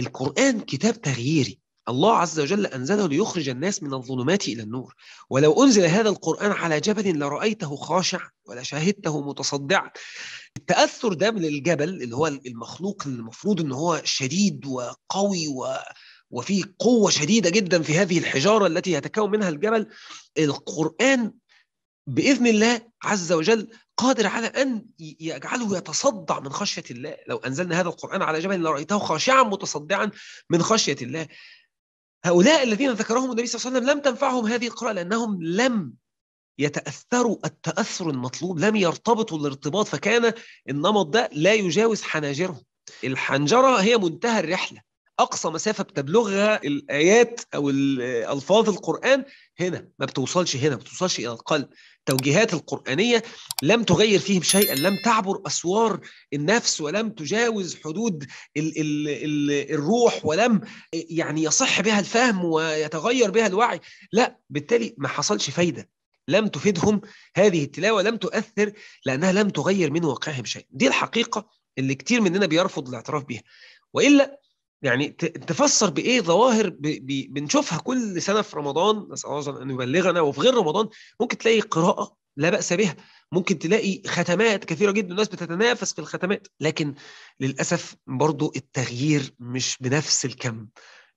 القرآن كتاب تغييري الله عز وجل أنزله ليخرج الناس من الظلمات إلى النور ولو أنزل هذا القرآن على جبل لرأيته خاشعا ولشاهدته متصدعا التأثر ده من الجبل اللي هو المخلوق اللي المفروض أنه هو شديد وقوي و... وفيه قوة شديدة جدا في هذه الحجارة التي يتكون منها الجبل القرآن باذن الله عز وجل قادر على ان يجعله يتصدع من خشيه الله لو انزلنا هذا القران على جبل لرايته خاشعا متصدعا من خشيه الله هؤلاء الذين ذكرهم النبي صلى الله عليه وسلم لم تنفعهم هذه القراءه لانهم لم يتاثروا التاثر المطلوب لم يرتبطوا الارتباط فكان النمط ده لا يجاوز حناجرهم الحنجره هي منتهى الرحله اقصى مسافه بتبلغها الايات او الفاظ القران هنا ما بتوصلش هنا ما بتوصلش الى القلب التوجيهات القرانيه لم تغير فيهم شيئا لم تعبر اسوار النفس ولم تجاوز حدود الـ الـ الـ الروح ولم يعني يصح بها الفهم ويتغير بها الوعي لا بالتالي ما حصلش فايده لم تفيدهم هذه التلاوه لم تؤثر لانها لم تغير من واقعهم شيء دي الحقيقه اللي كتير مننا بيرفض الاعتراف بها والا يعني تفسر بايه ظواهر بنشوفها كل سنه في رمضان نسال الله ان يبلغنا وفي غير رمضان ممكن تلاقي قراءه لا باس بها ممكن تلاقي ختمات كثيره جدا الناس بتتنافس في الختمات لكن للاسف برضو التغيير مش بنفس الكم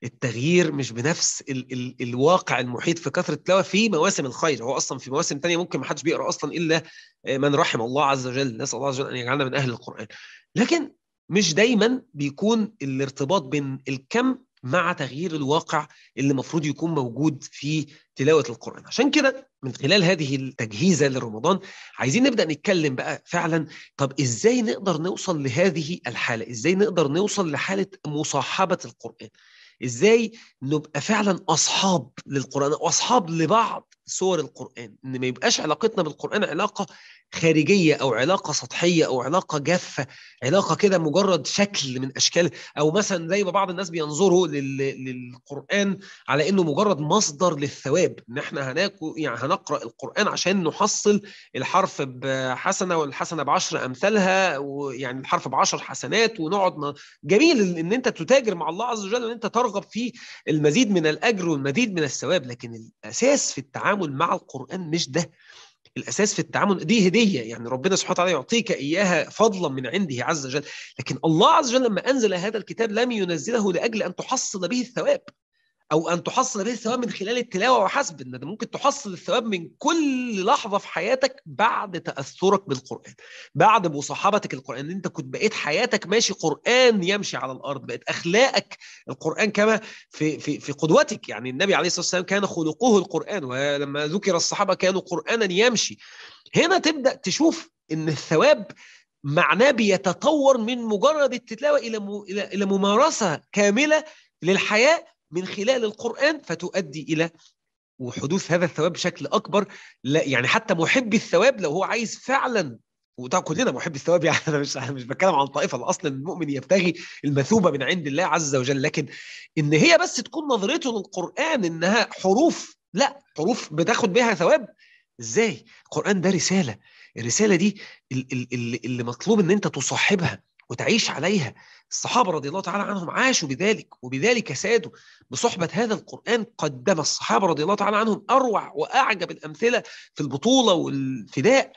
التغيير مش بنفس ال ال الواقع المحيط في كثره التلاوه في مواسم الخير هو اصلا في مواسم ثانيه ممكن ما حدش بيقرا اصلا الا من رحم الله عز وجل نسال الله عز وجل ان يجعلنا من اهل القران لكن مش دايما بيكون الارتباط بين الكم مع تغيير الواقع اللي المفروض يكون موجود في تلاوه القران عشان كده من خلال هذه التجهيزه لرمضان عايزين نبدا نتكلم بقى فعلا طب ازاي نقدر نوصل لهذه الحاله ازاي نقدر نوصل لحاله مصاحبه القران ازاي نبقى فعلا اصحاب للقران واصحاب لبعض صور القرآن إن ما يبقاش علاقتنا بالقرآن علاقة خارجية أو علاقة سطحية أو علاقة جافة علاقة كده مجرد شكل من أشكال أو مثلا زي ما بعض الناس بينظروا للقرآن على إنه مجرد مصدر للثواب إن إحنا هناكو يعني هنقرأ القرآن عشان نحصل الحرف بحسنة والحسنة بعشر أمثالها ويعني الحرف بعشر حسنات ونقعد ن... جميل إن أنت تتاجر مع الله عز وجل وإن أنت ترغب في المزيد من الأجر والمزيد من الثواب لكن الأساس في التعامل التعامل مع القرآن مش ده الاساس في التعامل دي هديه يعني ربنا سبحانه وتعالى يعطيك اياها فضلا من عنده عز وجل لكن الله عز وجل لما انزل هذا الكتاب لم ينزله لاجل ان تحصل به الثواب او ان تحصل به الثواب من خلال التلاوه وحسب ان ممكن تحصل الثواب من كل لحظه في حياتك بعد تاثرك بالقران بعد مصاحبتك القران انت كنت بقيت حياتك ماشي قران يمشي على الارض بقت اخلاقك القران كما في في في قدوتك يعني النبي عليه الصلاه والسلام كان خلقه القران ولما ذكر الصحابه كانوا قرانا يمشي هنا تبدا تشوف ان الثواب معناه بيتطور من مجرد التلاوه الى الى ممارسه كامله للحياه من خلال القرآن فتؤدي إلى وحدوث هذا الثواب بشكل أكبر لا يعني حتى محب الثواب لو هو عايز فعلا وطبعا كلنا محب الثواب يعني انا مش مش بتكلم عن طائفه الاصل المؤمن يبتغي المثوبه من عند الله عز وجل لكن ان هي بس تكون نظرته للقران انها حروف لا حروف بتاخد بها ثواب ازاي القران ده رساله الرساله دي اللي مطلوب ان انت تصاحبها وتعيش عليها الصحابة رضي الله تعالى عنهم عاشوا بذلك وبذلك سادوا بصحبة هذا القرآن قدم الصحابة رضي الله تعالى عنهم أروع وأعجب الأمثلة في البطولة والفداء